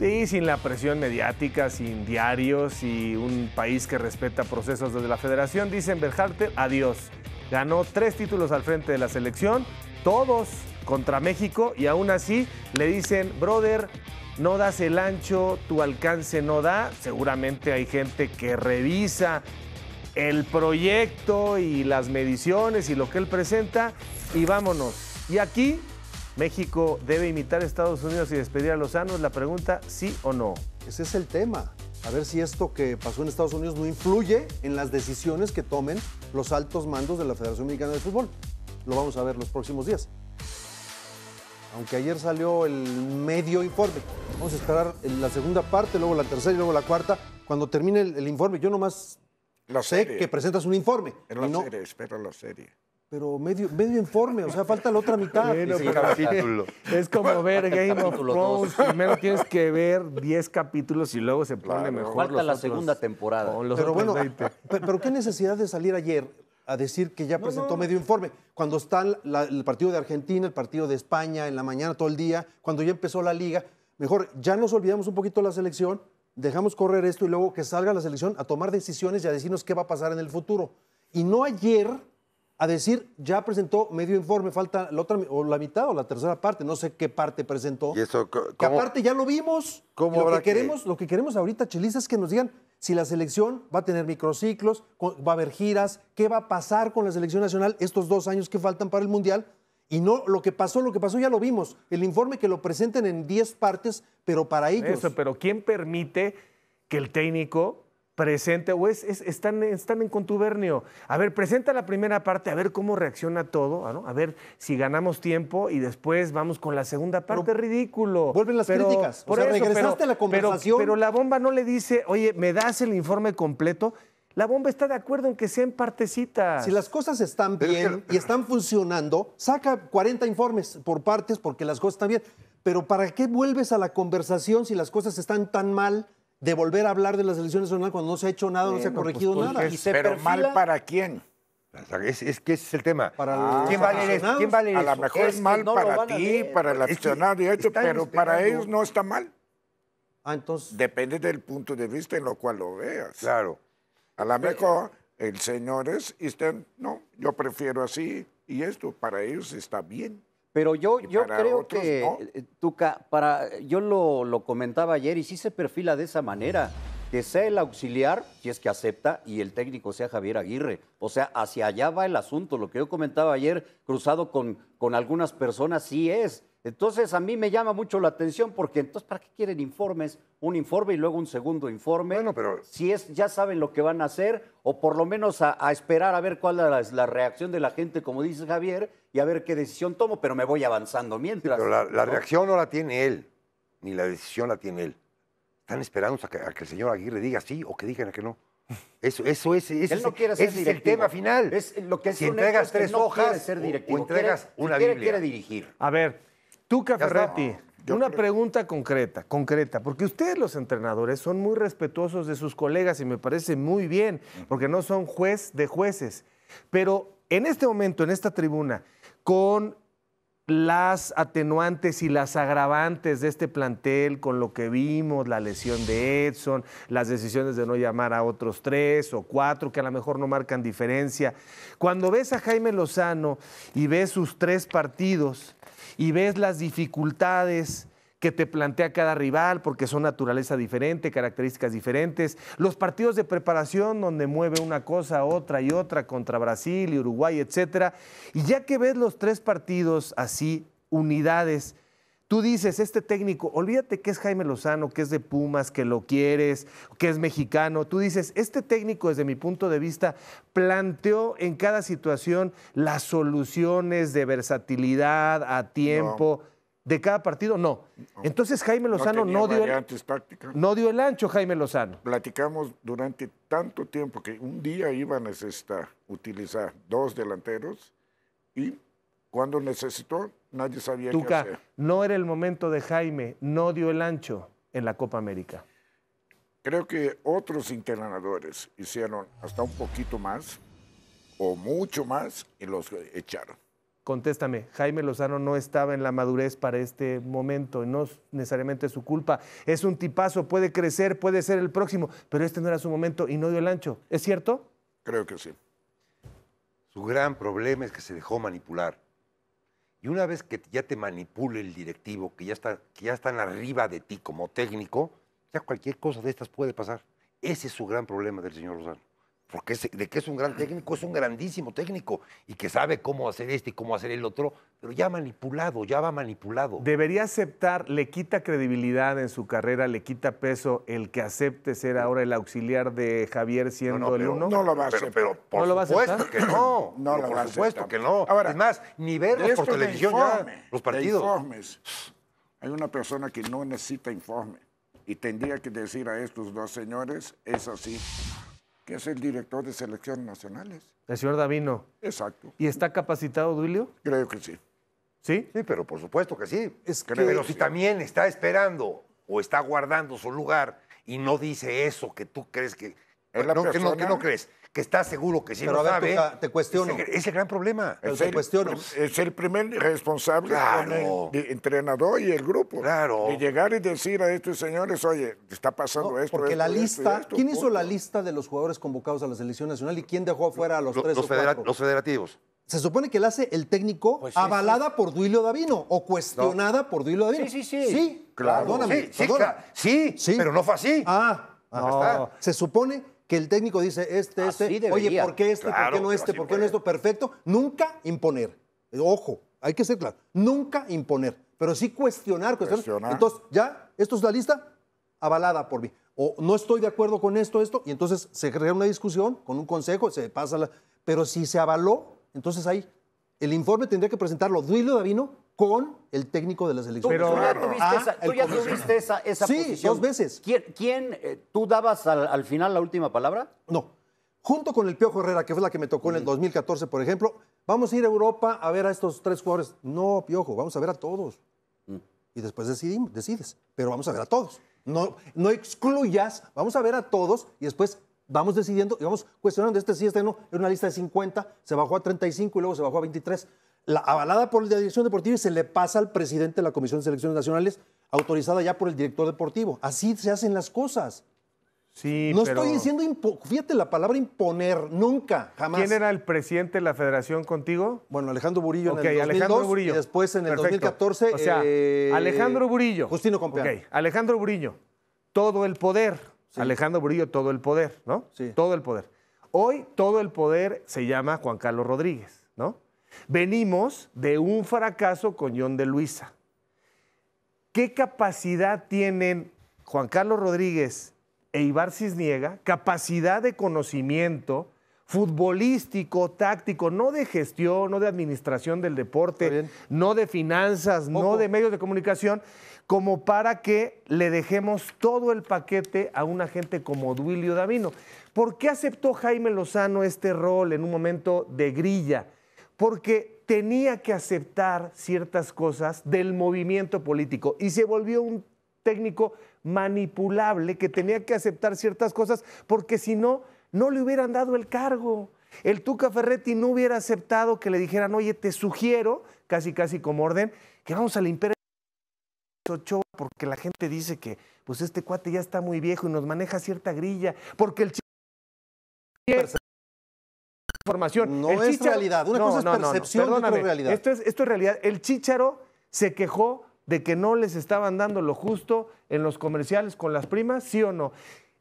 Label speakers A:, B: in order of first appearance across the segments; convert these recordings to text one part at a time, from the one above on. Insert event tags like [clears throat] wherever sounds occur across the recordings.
A: Y sin la presión mediática, sin diarios y un país que respeta procesos desde la federación, dicen Berharter, adiós. Ganó tres títulos al frente de la selección, todos contra México y aún así le dicen, brother, no das el ancho, tu alcance no da. Seguramente hay gente que revisa el proyecto y las mediciones y lo que él presenta y vámonos. Y aquí México debe imitar a Estados Unidos y despedir a sanos? La pregunta, sí o no. Ese es el tema. A ver si esto que pasó en Estados Unidos no influye
B: en las decisiones que tomen los altos mandos de la Federación Mexicana de Fútbol. Lo vamos a ver los próximos días. Aunque ayer salió el medio informe. Vamos a esperar la segunda parte, luego la tercera y luego la cuarta. Cuando termine el, informe, yo nomás lo sé que presentas un informe. En
C: no... serie, espero la serie
B: pero medio, medio informe, o sea, falta la otra mitad. Pues, es como ver Game of Thrones. Primero
A: tienes que ver 10 capítulos y luego se pone mejor. Falta la segunda temporada. pero bueno, ah,
B: pero qué necesidad de salir ayer a decir que ya presentó medio informe, cuando está el partido de Argentina, el partido de España, en la mañana todo el día, cuando ya empezó la liga. Mejor, ya nos olvidamos un poquito de la selección, dejamos correr esto y luego que salga la selección a tomar decisiones y a decirnos qué va a pasar en el futuro. Y no ayer a decir, ya presentó medio informe, falta la otra o la mitad o la tercera parte, no sé qué parte presentó.
D: Y eso, que
B: aparte ya lo vimos. lo que queremos, lo que queremos ahorita, Chelis, es que nos digan si la selección va a tener microciclos, va a haber giras, qué va a pasar con la selección nacional estos dos años que faltan para el Mundial. Y no lo que pasó, lo que pasó ya lo vimos. El informe que lo presenten en 10 partes, pero
A: para ellos. Eso, pero ¿quién permite que el técnico presente o es, están, están en contubernio. A ver, presenta la primera parte, a ver cómo reacciona todo, a ver si ganamos tiempo y después vamos con la segunda parte. Ridículo. Vuelven las críticas. regresaste a la conversación. Pero, la bomba no le dice, oye, ¿me das el informe completo? La bomba está de acuerdo en que en partecitas. Si las cosas están bien y están funcionando,
B: saca 40 informes por partes porque las cosas están bien. Pero ¿para qué vuelves a la conversación si las cosas están tan mal? de volver a hablar de las elecciones nacionales cuando no se ha hecho nada, no se ha pues, corregido pues,
D: nada. pero mal para quién. Es, es, que es el tema. Para ah. ¿Quién, vale a lo mejor es, mal para ti, para el aficionado, pero para ellos
C: no está mal. Ah, entonces. Depende del punto de vista en lo cual lo veas. Claro. A lo eh, mejor el señor es, no, yo prefiero así y esto, para ellos
B: está bien. Pero yo, yo creo que, eh, para, yo lo, comentaba ayer y sí se perfila de esa manera, que sea el auxiliar, si es que acepta, y el técnico sea Javier Aguirre. O sea, hacia allá va el asunto. Lo que yo comentaba ayer, cruzado con, con algunas personas, sí es entonces a mí me llama mucho la atención porque entonces ¿para qué quieren informes? Un informe y luego un segundo informe. Bueno, pero si es ya saben lo que van a hacer o por lo menos a, esperar a ver cuál es la, reacción de la gente, como dice Javier, y a ver qué decisión tomo, pero me voy avanzando mientras. pero
D: la, reacción no la tiene él, ni la decisión la tiene él. Están esperando a que, el señor Aguirre diga sí o que digan que no. Eso, es, quiere ese es el tema final. Es lo que si entregas tres hojas, o, entregas una Quiere dirigir.
A: A ver, Tuca Ferretti, una pregunta concreta, concreta, porque ustedes los entrenadores son muy respetuosos de sus colegas y me parece muy bien, porque no son juez de jueces. Pero en este momento, en esta tribuna, con las atenuantes y las agravantes de este plantel con lo que vimos, la lesión de Edson, las decisiones de no llamar a otros tres o cuatro que a lo mejor no marcan diferencia. Cuando ves a Jaime Lozano y ves sus tres partidos y ves las dificultades que te plantea cada rival, porque son naturaleza diferente, características diferentes. Los partidos de preparación donde mueve una cosa, otra y otra contra Brasil y Uruguay, etcétera. Y ya que ves los tres partidos así, unidades, tú dices, este técnico, olvídate que es Jaime Lozano, que es de Pumas, que lo quieres, que es mexicano, tú dices, este técnico desde mi punto de vista planteó en cada situación las soluciones de versatilidad a tiempo de cada partido, no. Entonces Jaime Lozano no, dio, el, no dio el ancho, Jaime Lozano. Platicamos durante tanto tiempo que
C: un día iba a necesitar utilizar dos delanteros y cuando
A: necesitó nadie sabía qué hacer. No era el momento de Jaime, no dio el ancho en la Copa América.
C: Creo que otros entrenadores hicieron hasta un poquito más o mucho más y los echaron.
A: Contéstame, Jaime Lozano no estaba en la madurez para este momento, no es necesariamente su culpa. Es un tipazo, puede crecer, puede ser el próximo, pero este no era su momento y no dio el ancho. ¿Es cierto?
D: Creo que sí. Su gran problema es que se dejó manipular. Y una vez que ya te manipule el directivo, que ya, está, que ya están arriba de ti como técnico, ya cualquier cosa de estas puede pasar. Ese es su gran problema del señor Lozano porque de que es un gran técnico, es un grandísimo técnico y que sabe cómo hacer este y cómo hacer el otro,
A: pero ya manipulado, ya va manipulado. Debería aceptar, le quita credibilidad en su carrera, le quita peso el que acepte ser ahora el auxiliar de Javier siendo el uno. No lo va a aceptar.
D: Pero, por ¿No lo supuesto que no. [clears throat] no lo por que
A: no. es más, ni verlos
D: por televisión los partidos.
C: Hay una persona que no necesita informe y tendría que decir a estos dos señores, es así, que es el director
D: de selecciones nacionales.
A: El señor Davino. Exacto. ¿Y está capacitado, Duilio? Creo que
D: sí. ¿Sí? Sí, pero por supuesto que sí. Es Pero si también está esperando o está guardando su lugar y no dice eso que tú crees que ¿Qué no, que crees, que está seguro que sí pero a ver, ah, te cuestiono. Es el, gran problema. es el, cuestiono. Es el
C: primer responsable, el entrenador y el grupo. Claro. Y llegar y decir a estos
B: señores, oye, está pasando esto.
C: Porque la
D: lista. ¿Quién hizo
B: la lista de los jugadores convocados a la selección nacional y quién dejó afuera a los, tres Los
D: federativos.
B: Se supone que la hace el técnico pues avalada por Duilio Davino o cuestionada por Duilio Davino. Sí, sí, sí. Sí, claro. Sí, sí, pero no fue así. Ah, no. Ah, se supone que el técnico dice este, este, oye, ¿por qué este, por qué no este, por qué no esto? Perfecto. Nunca imponer. Ojo, hay que ser claro. Nunca imponer, pero sí cuestionar, cuestionar. Entonces, ya, esto es la lista avalada por mí. O no estoy de acuerdo con esto, esto, y entonces se crea una discusión con un consejo, se pasa la... Pero si se avaló, entonces ahí el informe tendría que presentarlo Duilio Davino con el técnico de las selección. Pero, tú, ya tuviste, ah, esa, tú esa, sí, dos veces. ¿Quién, eh, tú dabas al, final la última palabra? No. Junto con el Piojo Herrera, que fue la que me tocó en el 2014, por ejemplo, vamos a ir a Europa a ver a estos tres jugadores. No, Piojo, vamos a ver a todos. Mm. Y después decides, pero vamos a ver a todos. No, no excluyas, vamos a ver a todos y después vamos decidiendo y vamos cuestionando este sí, este no. Era una lista de 50, se bajó a 35 y luego se bajó a 23 la, avalada por la dirección deportiva y se le pasa al presidente de la Comisión de Selecciones Nacionales, autorizada ya por el director deportivo. Así se hacen las cosas. Sí, no estoy diciendo, fíjate la palabra
A: imponer, nunca, jamás. ¿Quién era el presidente de la federación contigo? Bueno, Alejandro Burillo en el 2002 Alejandro Burillo. después en el 2014... O sea, eh, Alejandro Burillo. Justino Compea. Ok, Alejandro Burillo, todo el poder. Alejandro Burillo, todo el poder, ¿no? Sí. Todo el poder. Hoy todo el poder se llama Juan Carlos Rodríguez, ¿no? Venimos de un fracaso con John de Luisa. ¿Qué capacidad tienen Juan Carlos Rodríguez e Ibar Cisniega? Capacidad de conocimiento futbolístico, táctico, no de gestión, no de administración del deporte, no de finanzas, no de medios de comunicación, como para que le dejemos todo el paquete a un agente como Duilio Davino. ¿Por qué aceptó Jaime Lozano este rol en un momento de grilla? porque tenía que aceptar ciertas cosas del movimiento político y se volvió un técnico manipulable que tenía que aceptar ciertas cosas porque si no, no le hubieran dado el cargo. El Tuca Ferretti no hubiera aceptado que le dijeran, oye, te sugiero, casi casi como orden, que vamos a limpiar Ochoa porque la gente dice que pues este cuate ya está muy viejo y nos maneja cierta grilla, porque el información. No es realidad. Una cosa es percepción, no, otra realidad. Esto es, realidad. El Chícharo se quejó de que no les estaban dando lo justo en los comerciales con las primas, ¿sí o no?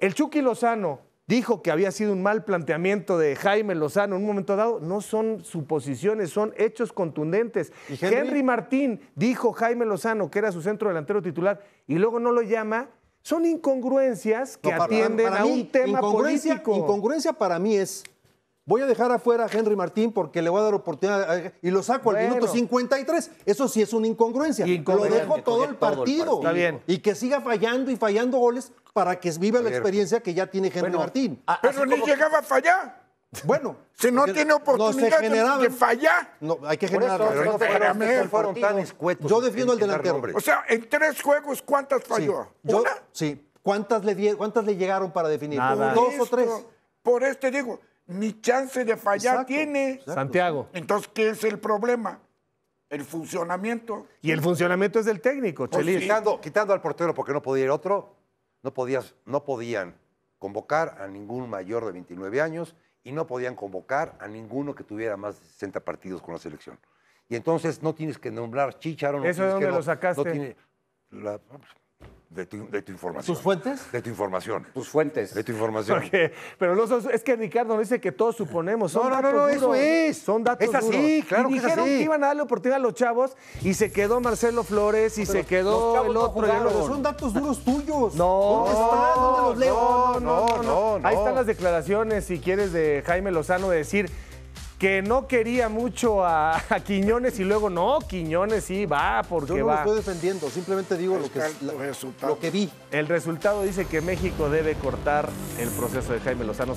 A: El Chucky Lozano dijo que había sido un mal planteamiento de Jaime Lozano en un momento dado. No son suposiciones, son hechos contundentes. Henry? Martín dijo Jaime Lozano que era su centro delantero titular y luego no lo llama son incongruencias que atienden a un tema político.
B: Incongruencia para mí es Voy a dejar afuera a Henry Martín porque le voy a dar oportunidad eh, y lo saco al minuto 53. Eso sí es una incongruencia. Lo dejo todo el partido. Está bien. Y que siga fallando y fallando goles para que viva la experiencia que ya tiene Henry Martín. Pero ni llegaba a fallar. Bueno, [laughs] si no tiene oportunidad no fallar. No, hay que generar.
C: No tan Yo defiendo al delantero. O sea,
B: en tres juegos, ¿cuántas
C: falló? Sí.
B: sí. ¿Cuántas le, ¿Cuántas le llegaron para definir? ¿Dos o tres? Por este digo,
C: ni chance de fallar tiene. Santiago. Entonces, ¿qué es el problema?
D: El funcionamiento.
A: Y el funcionamiento es del técnico, pues
D: Quitando, al portero porque no podía ir otro, no, podías, no podían convocar a ningún mayor de 29 años y no podían convocar a ninguno que tuviera más de 60 partidos con la selección. Y entonces no tienes que nombrar Chicharo. No ¿Eso de lo sacaste? No tiene, de tu,
A: información. ¿Sus fuentes? De tu información. Tus fuentes. De tu información. Porque, pero es que Ricardo dice que todos suponemos. Son no, no, no, eso es. Son datos Es así, claro que dijeron que iban a darle oportunidad a los chavos y se quedó Marcelo Flores y se quedó el otro. No son datos duros tuyos. No. ¿Dónde están? ¿Dónde
B: los leo? No no
A: no, Ahí están las declaraciones, si quieres, de Jaime Lozano de decir que no quería mucho a, Quiñones y luego no, Quiñones sí va porque Yo no lo estoy defendiendo, simplemente digo lo que, lo que vi. El resultado dice que México debe cortar el proceso de Jaime Lozano.